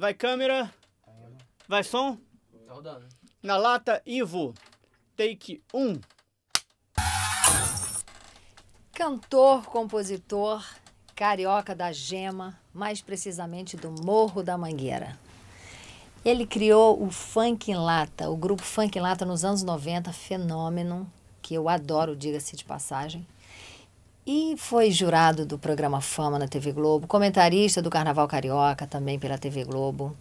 Vai câmera. Vai som. Tá rodando. Na lata, Ivo. Take 1. Um. Cantor, compositor, carioca da Gema, mais precisamente do Morro da Mangueira. Ele criou o Funk em Lata, o grupo Funk em Lata nos anos 90, fenômeno, que eu adoro, diga-se de passagem. E foi jurado do programa Fama na TV Globo, comentarista do Carnaval Carioca também pela TV Globo.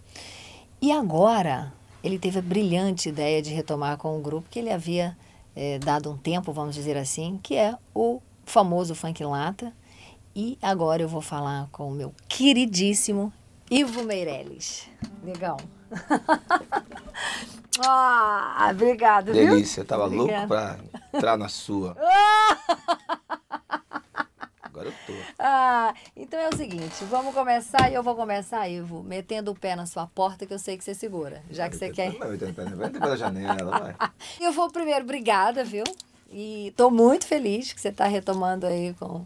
E agora ele teve a brilhante ideia de retomar com um grupo que ele havia é, dado um tempo, vamos dizer assim, que é o famoso Funk Lata. E agora eu vou falar com o meu queridíssimo Ivo Meirelles. Negão. ah, obrigado. Delícia, viu? tava louco pra entrar na sua. Ah, então é o seguinte, vamos começar e eu vou começar, Ivo, metendo o pé na sua porta que eu sei que você segura, já que você quer. Não, vai na janela, vai. Eu vou primeiro, obrigada, viu? E estou muito feliz que você está retomando aí com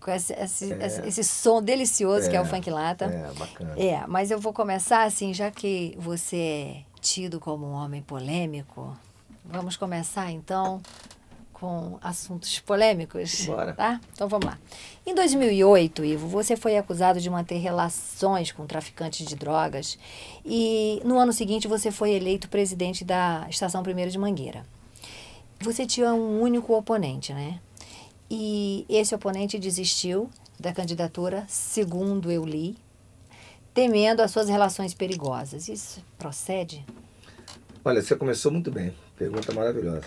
com esse, esse, é. esse, som delicioso é. que é o é. funk lata. É, bacana. É, mas eu vou começar assim, já que você é tido como um homem polêmico, vamos começar então com assuntos polêmicos. Bora. Tá? Então vamos lá. Em 2008, Ivo, você foi acusado de manter relações com traficantes de drogas e no ano seguinte você foi eleito presidente da Estação Primeiro de Mangueira. Você tinha um único oponente, né? E esse oponente desistiu da candidatura, segundo eu li, temendo as suas relações perigosas. Isso procede? Olha, você começou muito bem. Pergunta maravilhosa.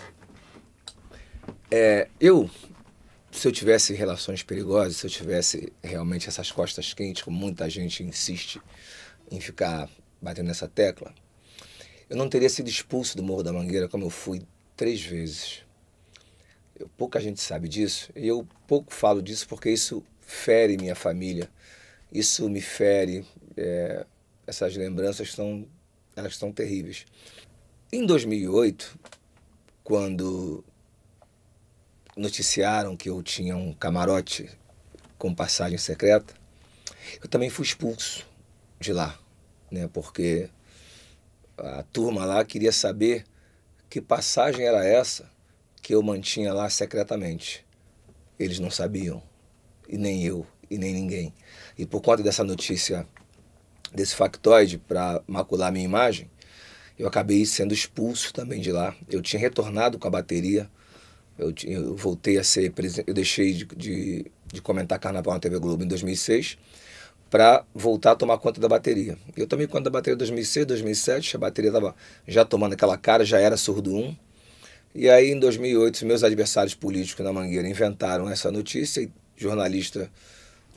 É, eu, se eu tivesse relações perigosas, se eu tivesse realmente essas costas quentes, como muita gente insiste em ficar batendo nessa tecla, eu não teria sido expulso do Morro da Mangueira como eu fui três vezes. Eu, pouca gente sabe disso e eu pouco falo disso porque isso fere minha família, isso me fere. É, essas lembranças estão, elas estão terríveis. Em 2008, quando noticiaram que eu tinha um camarote com passagem secreta, eu também fui expulso de lá, né? Porque a turma lá queria saber que passagem era essa que eu mantinha lá secretamente. Eles não sabiam, e nem eu, e nem ninguém. E por conta dessa notícia, desse factoide para macular minha imagem, eu acabei sendo expulso também de lá. Eu tinha retornado com a bateria eu, eu voltei a ser eu deixei de, de, de comentar carnaval na TV Globo em 2006 para voltar a tomar conta da bateria. Eu tomei conta da bateria em 2006, 2007, a bateria estava já tomando aquela cara, já era surdo um. E aí, em 2008, meus adversários políticos na Mangueira inventaram essa notícia e jornalista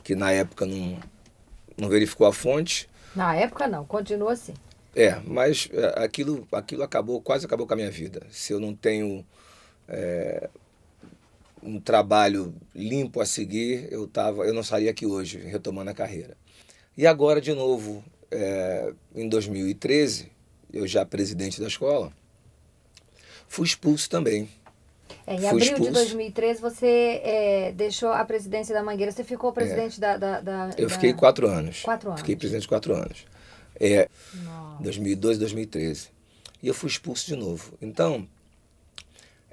que na época não, não verificou a fonte. Na época não, continua assim. É, mas é, aquilo, aquilo acabou, quase acabou com a minha vida. Se eu não tenho é, um trabalho limpo a seguir, eu, tava, eu não estaria aqui hoje, retomando a carreira. E agora, de novo, é, em 2013, eu já presidente da escola, fui expulso também. É, em Fui abril expulso. de 2013, você é, deixou a presidência da Mangueira. Você ficou é. presidente é. da, da, da, Eu fiquei da... quatro anos. Quatro anos. Fiquei presidente quatro anos. É, 2012, 2013. E eu fui expulso de novo. Então,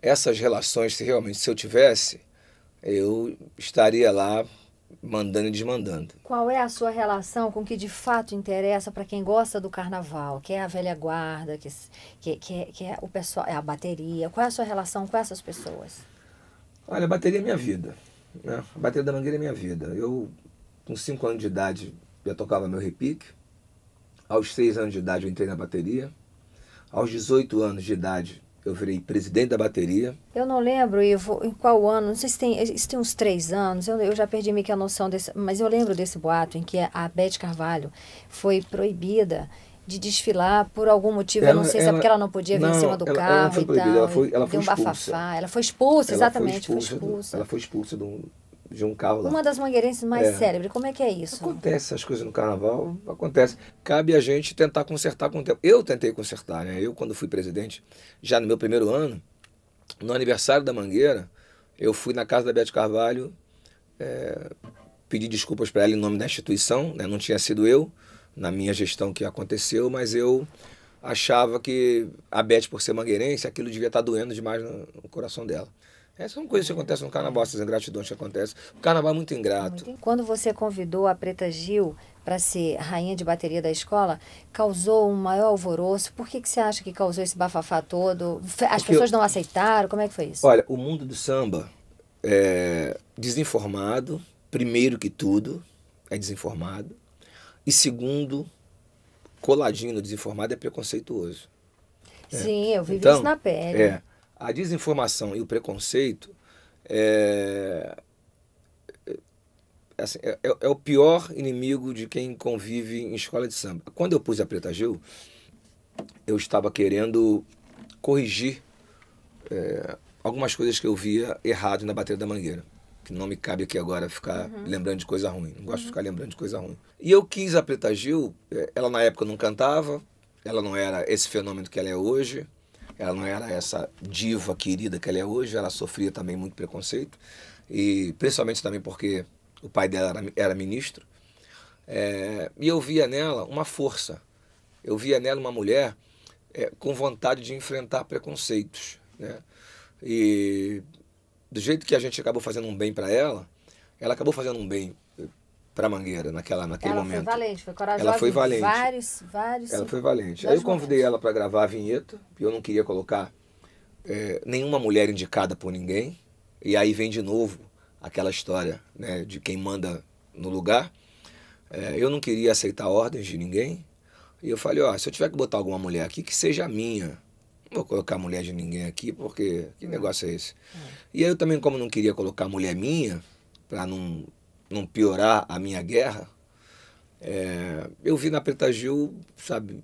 essas relações, se realmente se eu tivesse, eu estaria lá mandando e desmandando. Qual é a sua relação com o que de fato interessa para quem gosta do carnaval, que é a velha guarda, que, que, que, é, que é o pessoal, é a bateria? Qual é a sua relação com essas pessoas? Olha, a bateria é minha vida. Né? A bateria da Mangueira é minha vida. Eu, com 5 anos de idade, já tocava meu repique. Aos seis anos de idade, eu entrei na bateria. Aos 18 anos de idade, eu virei presidente da bateria. Eu não lembro, Ivo, em qual ano, não sei se tem, isso tem uns três anos, eu, eu já perdi meio que a noção desse, mas eu lembro desse boato em que a Beth Carvalho foi proibida de desfilar por algum motivo, ela, eu não sei se é porque ela não podia vir não, em cima do ela, carro ela foi e tal. Ela foi, ela foi um expulsa. bafafá, ela foi expulsa, ela exatamente, foi expulsa. Foi expulsa. Do, ela foi expulsa um de um carro lá. Uma das mangueirenses mais é. célebres, como é que é isso? Acontece as coisas no carnaval, acontece. Cabe a gente tentar consertar com o tempo. Eu tentei consertar, né? Eu, quando fui presidente, já no meu primeiro ano, no aniversário da Mangueira, eu fui na casa da Bete Carvalho é, pedir desculpas para ela em nome da instituição, né? não tinha sido eu, na minha gestão que aconteceu, mas eu achava que a Beth, por ser mangueirense, aquilo devia estar tá doendo demais no, no coração dela. Essa é uma coisa que acontece no carnaval, essas ingratidões que acontecem. O carnaval é muito ingrato. Quando você convidou a Preta Gil para ser rainha de bateria da escola, causou um maior alvoroço. Por que, que você acha que causou esse bafafá todo? As Porque pessoas não aceitaram? Como é que foi isso? Olha, o mundo do samba é desinformado, primeiro que tudo, é desinformado. E segundo, coladinho no desinformado é preconceituoso. É. Sim, é. eu vivi então, isso na pele. É a desinformação e o preconceito é, é, assim, é, é, o pior inimigo de quem convive em escola de samba. Quando eu pus a Preta Gil, eu estava querendo corrigir é, algumas coisas que eu via errado na bateria da Mangueira. Que não me cabe aqui agora ficar uhum. lembrando de coisa ruim. Não gosto uhum. de ficar lembrando de coisa ruim. E eu quis a Preta Gil, é, ela na época não cantava, ela não era esse fenômeno que ela é hoje. Ela não era essa diva querida que ela é hoje, ela sofria também muito preconceito, e principalmente também porque o pai dela era, era ministro. É, e eu via nela uma força, eu via nela uma mulher é, com vontade de enfrentar preconceitos. Né? E do jeito que a gente acabou fazendo um bem para ela, ela acabou fazendo um bem para Mangueira naquela naquele ela momento. Ela foi valente, foi corajosa. Ela foi valente. Vários, vários. Ela foi valente. Aí eu convidei momentos. ela para gravar a vinheta, e eu não queria colocar é, nenhuma mulher indicada por ninguém. E aí vem de novo aquela história, né, de quem manda no lugar. É, eu não queria aceitar ordens de ninguém. E eu falei, ó, se eu tiver que botar alguma mulher aqui, que seja a minha. Não vou colocar mulher de ninguém aqui, porque que negócio é esse? É. E aí eu também, como não queria colocar mulher minha, para não não piorar a minha guerra, é, eu vi na Preta Gil, sabe,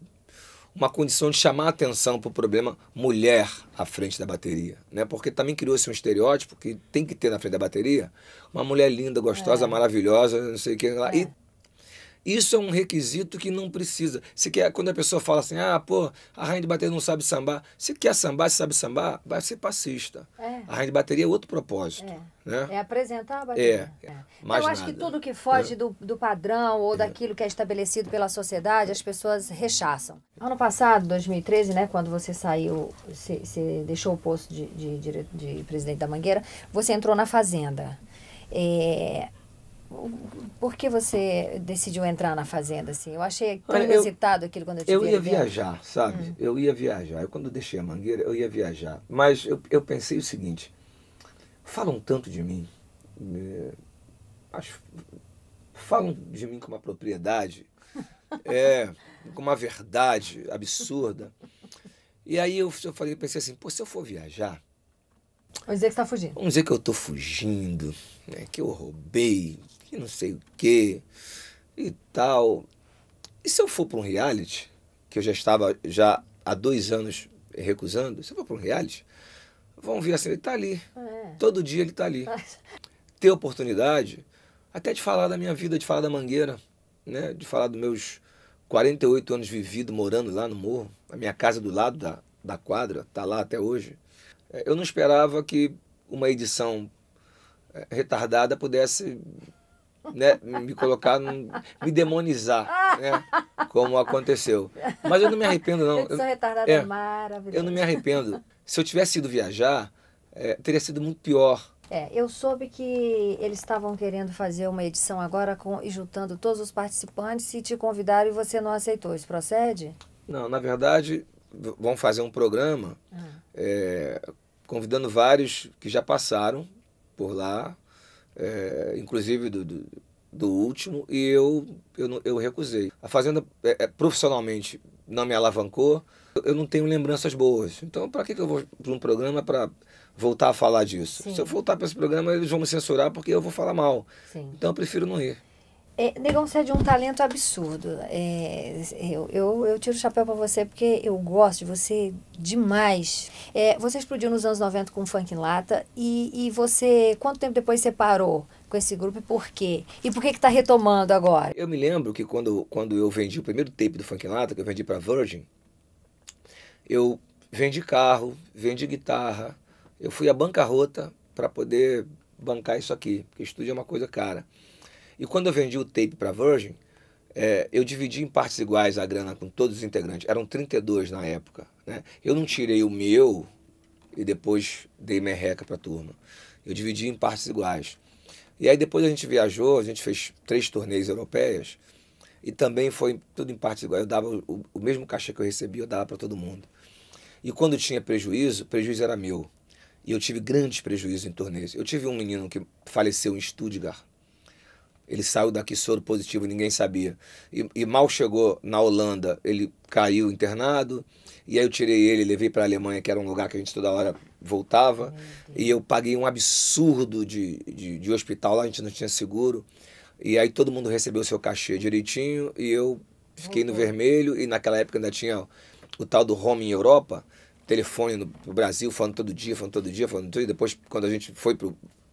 uma condição de chamar a atenção para o problema mulher à frente da bateria, né? Porque também criou-se um estereótipo que tem que ter na frente da bateria uma mulher linda, gostosa, é. maravilhosa, não sei o que lá. É. E isso é um requisito que não precisa. Se quer, quando a pessoa fala assim, ah, pô, a rainha de bateria não sabe sambar. Se quer sambar, se sabe sambar, vai ser passista. É. A rainha de bateria é outro propósito. É, né? é apresentar a bateria. É. é. Mais Eu acho nada. que tudo que foge é. do, do padrão ou é. daquilo que é estabelecido pela sociedade, as pessoas rechaçam. Ano passado, 2013, né, quando você saiu, você, você deixou o posto de, de, de, de presidente da Mangueira, você entrou na Fazenda. É, por que você decidiu entrar na fazenda assim? Eu achei tão Olha, inusitado eu, aquilo quando eu te Eu ia dentro. viajar, sabe? Hum. Eu ia viajar. Eu, quando deixei a mangueira, eu ia viajar. Mas eu, eu pensei o seguinte: falam tanto de mim, é, eh, acho, falam de mim com uma propriedade, é, com uma verdade absurda. E aí eu, eu falei, pensei assim: pô, se eu for viajar, Vamos dizer que está fugindo. Vamos dizer que eu estou fugindo, né? que eu roubei, que não sei o quê e tal. E se eu for para um reality, que eu já estava já há dois anos recusando, se eu for para um reality, vão ver assim, ele está ali. É. Todo dia ele está ali. Ter oportunidade até de falar da minha vida, de falar da Mangueira, né? de falar dos meus 48 anos vividos morando lá no morro, a minha casa do lado da, da quadra, está lá até hoje. É, eu não esperava que uma edição é, retardada pudesse né, me colocar, me demonizar, né, como aconteceu. Mas eu não me arrependo, não. Eu, retardada é, maravilhosa. Eu não me arrependo. Se eu tivesse ido viajar, é, teria sido muito pior. É, eu soube que eles estavam querendo fazer uma edição agora com, juntando todos os participantes e te convidaram e você não aceitou. Isso procede? Não, na verdade, vão fazer um programa ah. é, convidando vários que já passaram por lá, é, inclusive do, do, do, último, e eu, eu, eu recusei. A Fazenda é, é, profissionalmente não me alavancou, eu não tenho lembranças boas. Então, para que, que eu vou para um programa para voltar a falar disso? Sim. Se eu voltar para esse programa, eles vão me censurar porque eu vou falar mal. Sim. Então, eu prefiro não ir. É, Negão, você é de um talento absurdo. É, eu, eu, eu, tiro o chapéu para você porque eu gosto de você demais. É, você explodiu nos anos 90 com funk em lata e, e você, quanto tempo depois você parou com esse grupo e por quê? E por que que tá retomando agora? Eu me lembro que quando, quando eu vendi o primeiro tape do funk em lata, que eu vendi pra Virgin, eu vendi carro, vendi guitarra, eu fui à bancarrota para poder bancar isso aqui, porque estúdio é uma coisa cara. E quando eu vendi o tape para Virgin, é, eu dividi em partes iguais a grana com todos os integrantes. Eram 32 na época. Né? Eu não tirei o meu e depois dei merreca para a turma. Eu dividi em partes iguais. E aí depois a gente viajou, a gente fez três torneios europeias e também foi tudo em partes iguais. Eu dava o, o mesmo cachê que eu recebia, eu dava para todo mundo. E quando tinha prejuízo, o prejuízo era meu. E eu tive grandes prejuízos em torneios. Eu tive um menino que faleceu em Stuttgart ele saiu daqui soro positivo, ninguém sabia. E, e, mal chegou na Holanda, ele caiu internado. E aí eu tirei ele, levei para a Alemanha, que era um lugar que a gente toda hora voltava. Ah, e eu paguei um absurdo de, de, de hospital lá, a gente não tinha seguro. E aí todo mundo recebeu o seu cachê direitinho e eu fiquei no vermelho. E naquela época ainda tinha o o tal do home em Europa telefone no Brasil, falando todo dia, falando todo dia, falando tudo. E depois, quando a gente foi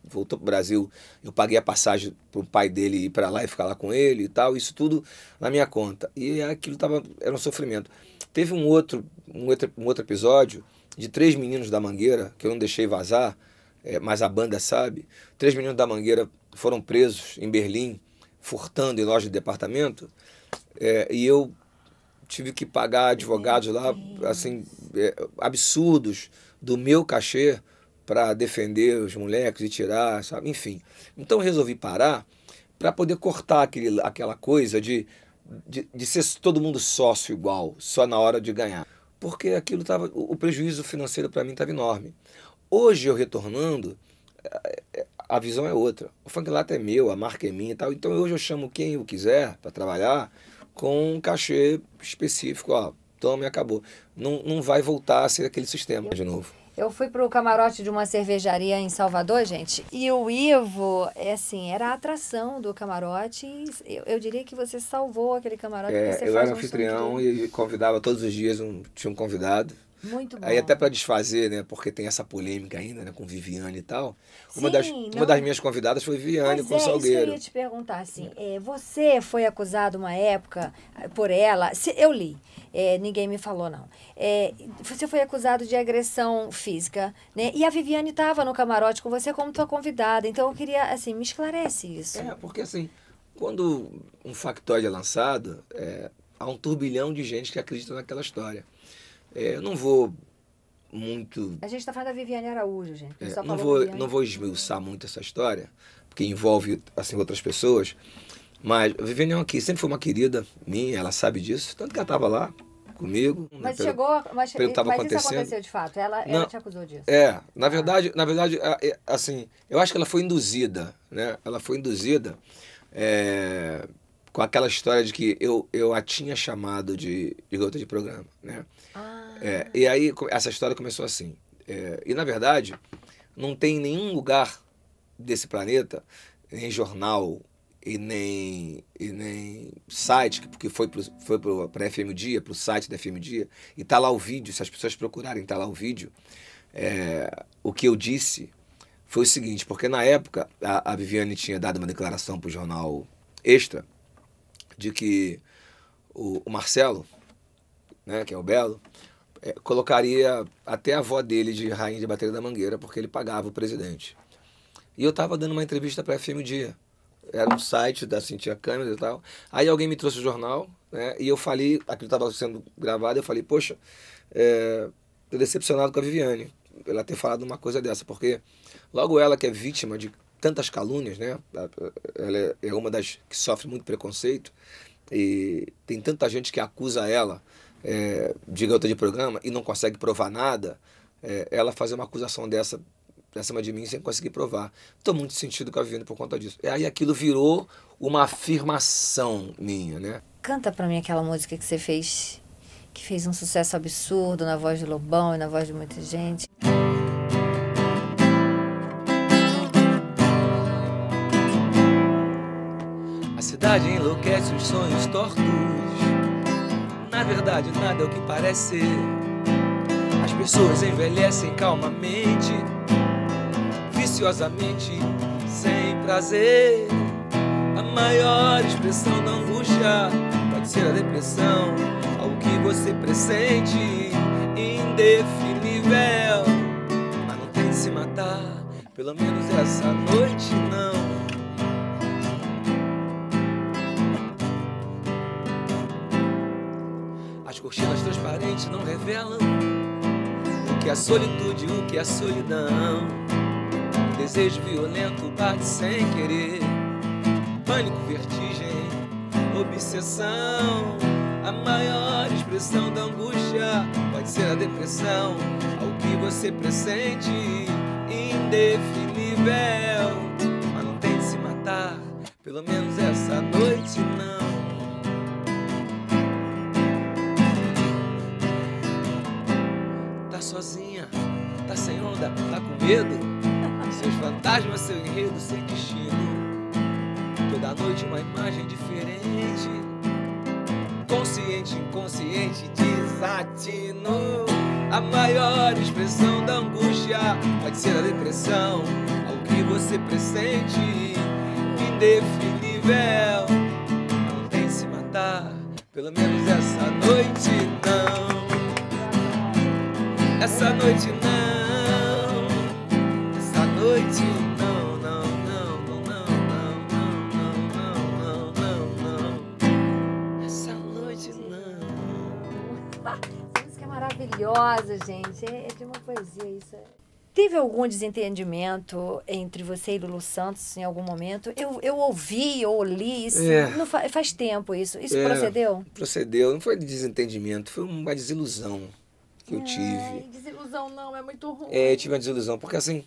voltou pro Brasil, eu paguei a passagem pro pai dele ir para lá e ficar lá com ele e tal, isso tudo na minha conta. E aquilo tava, era um sofrimento. Teve um outro, um outro, um outro episódio de três meninos da Mangueira, que eu não deixei vazar, é, mas a banda sabe. Três meninos da Mangueira foram presos em Berlim, furtando em loja de departamento, é, e eu tive que pagar advogados lá, assim, é, absurdos do meu cachê para defender os moleques e tirar, sabe? Enfim. Então eu resolvi parar para poder cortar aquele, aquela coisa de, de, de, ser todo mundo sócio igual, só na hora de ganhar. Porque aquilo tava. O, prejuízo financeiro para mim estava enorme. Hoje eu retornando, é, é, a visão é outra. O funk lata é meu, a marca é minha e tal. Então hoje eu chamo quem eu quiser para trabalhar com um cachê específico, ó, toma e acabou. Não, não vai voltar a ser aquele sistema de novo. Eu fui pro camarote de uma cervejaria em Salvador, gente, e o Ivo, é assim, era a atração do camarote. Eu, eu, diria que você salvou aquele camarote. É, eu era um anfitrião e convidava todos os dias, um, tinha um convidado. Muito bom. Aí até para desfazer, né? Porque tem essa polêmica ainda, né? Com Viviane e tal. Sim, uma, das, não... uma das minhas convidadas foi Viviane com é, Salgueiro. Isso eu queria te perguntar, assim. É, você foi acusado uma época eh, por ela. Se, eu li. É, ninguém me falou, não. É, você foi acusado de agressão física, né? E a Viviane estava no camarote com você como tua convidada. Então eu queria, assim, me esclarece isso. É, porque assim, quando um factoide é lançado, é, há um turbilhão de gente que acredita naquela história. É, não vou muito. A gente está falando da Viviane Araújo, gente. É, não, vou, Viviane. não vou esmiuçar muito essa história, porque envolve assim, outras pessoas. Mas a Viviane é uma, sempre foi uma querida minha, ela sabe disso, tanto que ela estava lá comigo. Né, mas né, chegou, mas, pelo que tava mas acontecendo. isso aconteceu de fato, ela, ela te acusou disso. É, na verdade, ah. na verdade, é, assim, eu acho que ela foi induzida, né? Ela foi induzida. É, com aquela história de que eu, eu a tinha chamado de, de garota de programa, né? Ah. É, e aí essa história começou assim. É, e na verdade, não tem nenhum lugar desse planeta, nem jornal e nem, e nem site, porque foi para foi a FM Dia, para o site da FM Dia, e tá lá o vídeo, se as pessoas procurarem, tá lá o vídeo. É, o que eu disse foi o seguinte, porque na época a, a Viviane tinha dado uma declaração para o jornal Extra, de que o, o Marcelo, né, que é o Belo, é, colocaria até a avó dele de rainha de bateria da Mangueira, porque ele pagava o presidente. E eu estava dando uma entrevista para a FM Dia. Era um site, da Cintia tinha câmera e tal. Aí alguém me trouxe o jornal, né, e eu falei, aquilo estava sendo gravado, eu falei, poxa, é, tô decepcionado com a Viviane, ela ter falado uma coisa dessa, porque logo ela que é vítima de tantas calúnias, né? Ela é, é uma das que sofre muito preconceito e tem tanta gente que acusa ela é, de garota de programa e não consegue provar nada. É, ela fazer uma acusação dessa acima de mim sem conseguir provar. Estou muito sentido com a vivendo por conta disso. E aí aquilo virou uma afirmação minha, né? Canta para mim aquela música que você fez, que fez um sucesso absurdo na voz de Lobão e na voz de muita gente. verdade enlouquece os sonhos tortos. Na verdade, nada é o que parece. As pessoas envelhecem calmamente, viciosamente, sem prazer. A maior expressão da angústia pode ser a depressão, algo que você pressente indefinível. Mas não tem de se matar, pelo menos essa noite não. As cortinas transparentes não revelam o que é solitude, o que é solidão. Desejo violento bate sem querer. Pânico, vertigem, obsessão. A maior expressão da angústia pode ser a depressão. Ao que você pressente, indefinível. Mas não tem de se matar, pelo menos essa noite não. sozinha, tá sem onda, tá com medo? Seus fantasmas, seu enredo, sem destino. Toda noite uma imagem diferente. Consciente, inconsciente, desatino. A maior expressão da angústia pode ser a depressão. Ao que você pressente, indefinível. Não tem se matar, pelo menos essa noite não. Essa noite não. Essa noite não, não, não, não, não, não, não, não, não, não, não. Essa noite não. Essa música é maravilhosa, gente. É de uma poesia isso. Teve algum desentendimento entre você e Lulu Santos em algum momento? Eu, eu ouvi ou li isso. É. Não faz, faz tempo isso. Isso é, procedeu? Procedeu. Não foi desentendimento, foi uma desilusão que eu tive. Desilusão não, é muito ruim. É, eu tive uma desilusão, porque assim,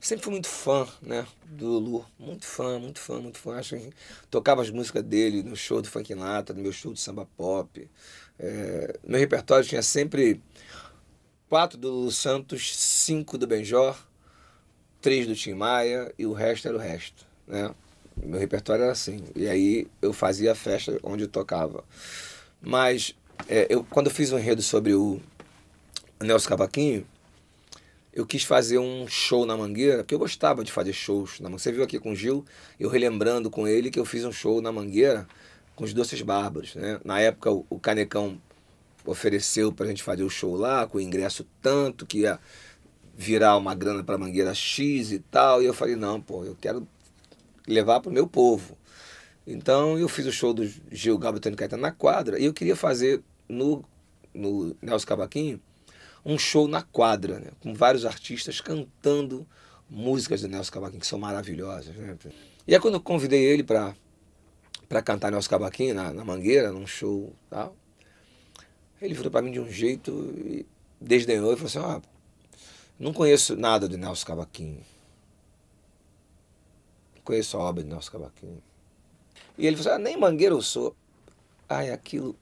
sempre fui muito fã, né, do Lulu, muito fã, muito fã, muito fã. Acho que tocava as músicas dele no show do Funk Lata no meu show de samba pop. É, meu repertório tinha sempre quatro do Lulu Santos, cinco do Benjor, três do Tim Maia e o resto era o resto, né? Meu repertório era assim. E aí eu fazia a festa onde eu tocava. Mas é, eu, quando eu fiz um enredo sobre o Nelson Cavaquinho, eu quis fazer um show na Mangueira, porque eu gostava de fazer shows na Mangueira. Você viu aqui com o Gil, eu relembrando com ele que eu fiz um show na Mangueira com os Doces Bárbaros, né? Na época o Canecão ofereceu para a gente fazer o show lá, com o ingresso tanto que ia virar uma grana a Mangueira X e tal, e eu falei, não, pô, eu quero levar pro meu povo. Então eu fiz o show do Gil Gabriel Caetano na quadra, e eu queria fazer no, no Nelson Cavaquinho um show na quadra, né? com vários artistas cantando músicas do Nelson Cavaquinho, que são maravilhosas. Né? E aí quando eu convidei ele para para cantar Nelson Cavaquinho na, na Mangueira, num show tal, ele virou para mim de um jeito e desdenhou e falou assim, ah, não conheço nada do Nelson Cavaquinho. Não conheço a obra do Nelson Cavaquinho. E ele falou assim, ah, nem Mangueira eu sou. Ai, aquilo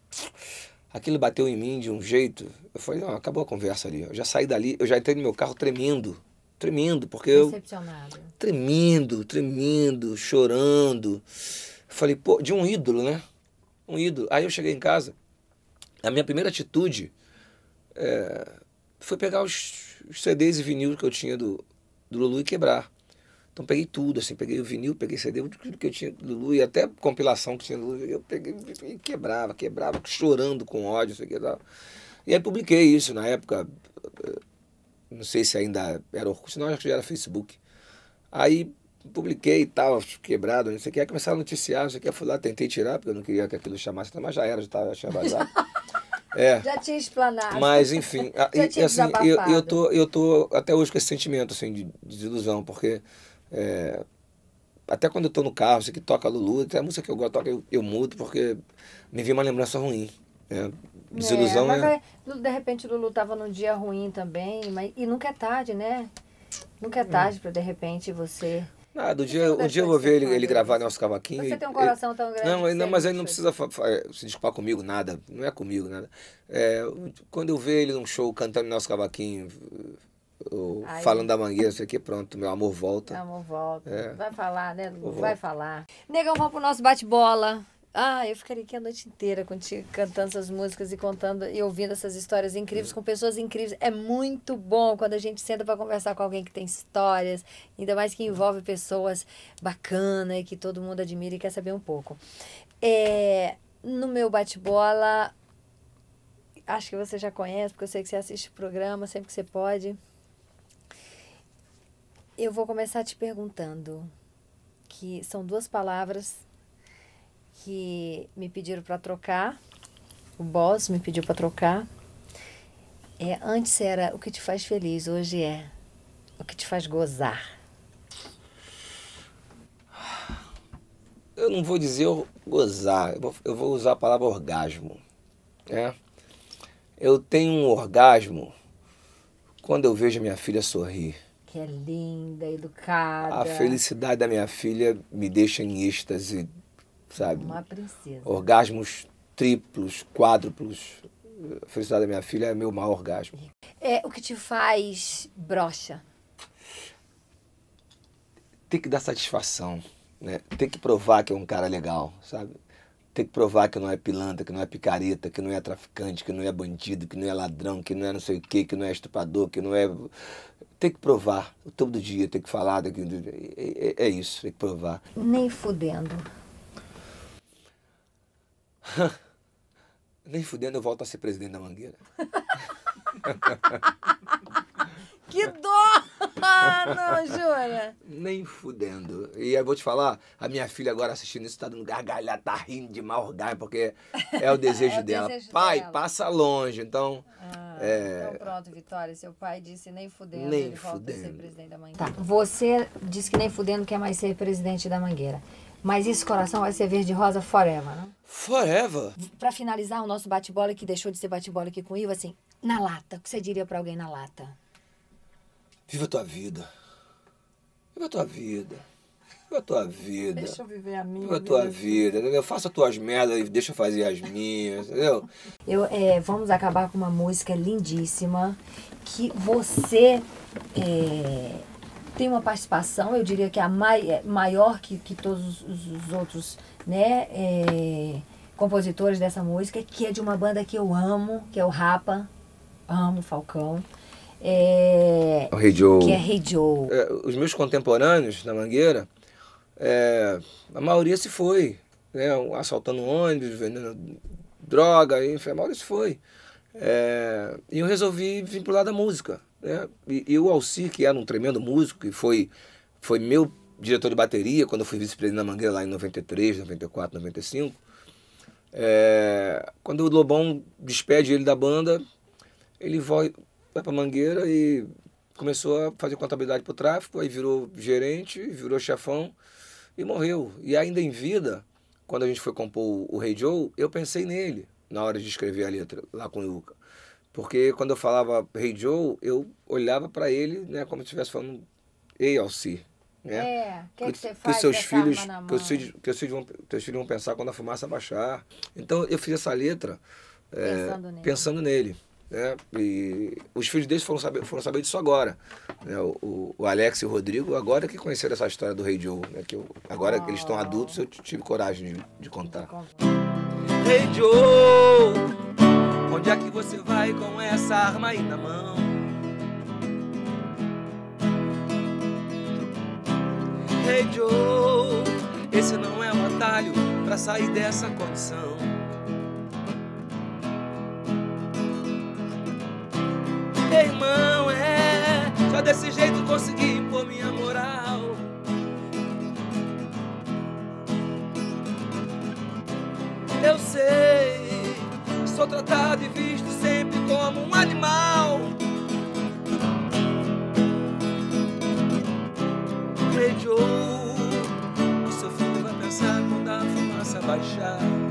Aquilo bateu em mim de um jeito. Eu falei, não, acabou a conversa ali. Eu já saí dali, eu já entrei no meu carro tremendo. Tremendo, porque eu. Tremendo, tremendo, chorando. Falei, pô, de um ídolo, né? Um ídolo. Aí eu cheguei em casa, a minha primeira atitude é, foi pegar os, os CDs e vinil que eu tinha do, do Lulu e quebrar. Então peguei tudo, assim, peguei o vinil, peguei CD, tudo que eu tinha do Lulu, e até compilação que tinha do Lulu, eu peguei e quebrava, quebrava, chorando com ódio, sei que tal. E aí publiquei isso na época, eh, não sei se ainda era Orkut, senão acho que já era Facebook. Aí publiquei e tal, quebrado, não sei o que, aí começaram a noticiar, não sei o que, fui lá, tentei tirar, porque eu não queria que aquilo chamasse, mas já era, já, tava, tinha vazado. É. Já tinha explanado. Mas, enfim, e, assim, eu, eu, tô, eu tô até hoje com esse sentimento assim, de desilusão, porque é, até quando eu tô no carro, sei que toca Lulu, até a música que eu gosto eu, eu mudo, porque me vi uma lembrança ruim. É, desilusão é, mas, é... é de repente o Lulu tava num dia ruim também, mas, e nunca é tarde, né? Nunca é hum. tarde hum. para de repente você. Ah, do dia, um dia eu vou ver ele, ele gravar nosso Cavaquinho. Você e, tem um coração ele, tão grande. Não, não mas ele não precisa eh, se desculpar comigo, nada. Não é comigo, nada. É, quando eu ver ele num show cantando nosso Cavaquinho, Aí, falando da mangueira, isso aqui, pronto, meu amor volta. Meu amor volta. É. Vai falar, né, Lu? Vai falar. Negão, vamos pro nosso bate-bola. Ah, eu ficaria aqui a noite inteira contigo, cantando essas músicas e contando e ouvindo essas histórias incríveis é. com pessoas incríveis. É muito bom quando a gente senta para conversar com alguém que tem histórias, ainda mais que envolve pessoas bacanas e que todo mundo admira e quer saber um pouco. É, no meu bate-bola, acho que você já conhece, porque eu sei que você assiste o programa sempre que você pode eu vou começar te perguntando que são duas palavras que me pediram para trocar. O boss me pediu para trocar. É, antes era o que te faz feliz, hoje é o que te faz gozar. Eu não vou dizer gozar, eu vou, usar a palavra orgasmo. Né? Eu tenho um orgasmo quando eu vejo minha filha sorrir que é linda, educada. A felicidade da minha filha me deixa em êxtase, sabe? Uma princesa. Orgasmos triplos, quádruplos. A felicidade da minha filha é meu maior orgasmo. É o que te faz brocha? Tem que dar satisfação, né? Tem que provar que é um cara legal, sabe? ter que provar que não é pilantra, que não é picareta, que não é traficante, que não é bandido, que não é ladrão, que não é não sei o quê, que não é estuprador, que não é. Tem que provar. Todo dia tem que falar. Tem que... É, é, é isso, tem que provar. Nem fudendo. Nem fudendo eu volto a ser presidente da Mangueira. Que dó! Ah, não, jura? Nem fudendo. E eu vou te falar, a minha filha agora assistindo isso tá dando gargalhada, tá rindo de mau orgasmo, porque é o desejo é o dela. Desejo pai, dela. passa longe, então... Ah, é... Então pronto, Vitória, seu pai disse nem fudendo, nem ele volta fudendo. a ser presidente da tá, Mangueira. Tá, você disse que nem fudendo quer mais ser presidente da Mangueira. Mas esse coração vai ser verde rosa forever, né? Forever? Pra finalizar o nosso bate-bola, que deixou de ser bate-bola aqui com o Ivo, assim, na lata, o que você diria para alguém na lata? Viva a tua vida. Viva a tua vida. Viva a tua vida. Deixa eu viver a minha. Viva a tua vida. vida. Faça tuas merdas e deixa eu fazer as minhas, entendeu? Eu, é, vamos acabar com uma música lindíssima que você é, tem uma participação, eu diria que é a mai, é, maior que, que todos os, os outros, né? É, compositores dessa música, que é de uma banda que eu amo, que é o Rapa. Amo Falcão. É, o Rei Joe. Que é Rei Joe. É, os meus contemporâneos na Mangueira, é, a maioria se foi, né? assaltando ônibus, vendendo droga, enfim, a maioria se foi. É, e eu resolvi vir pro lado da música. Né? E, e o Alci, que era um tremendo músico, que foi, foi meu diretor de bateria quando eu fui vice-presidente da Mangueira lá em 93, 94, 95. É, quando o Lobão despede ele da banda, ele vai, foi para Mangueira e começou a fazer contabilidade para o tráfico, aí virou gerente, virou chefão e morreu. E ainda em vida, quando a gente foi compor o Rei hey Joe, eu pensei nele na hora de escrever a letra lá com o Luca. Porque quando eu falava Rei hey Joe, eu olhava para ele né, como se estivesse falando Ei, Alci. Né? É, que, que, que você faz que seus filhos, que os que os filhos vão, filhos vão pensar quando a fumaça baixar. Então eu fiz essa letra é, pensando, é, nele. pensando nele. Né? E os filhos deles foram saber, foram saber disso agora. Né? O, o, Alex e o Rodrigo agora que conheceram essa história do Rei Joe. Né? Que eu, agora oh. eles estão adultos, eu tive coragem de, de contar. Rei hey Joe, onde é que você vai com essa arma aí na mão? Rei hey Joe, esse não é um atalho para sair dessa condição. meu irmão, é. Só desse jeito consegui pôr minha moral. Eu sei, sou tratado e visto sempre como um animal. Mediou, o seu filho vai pensar quando a fumaça baixar.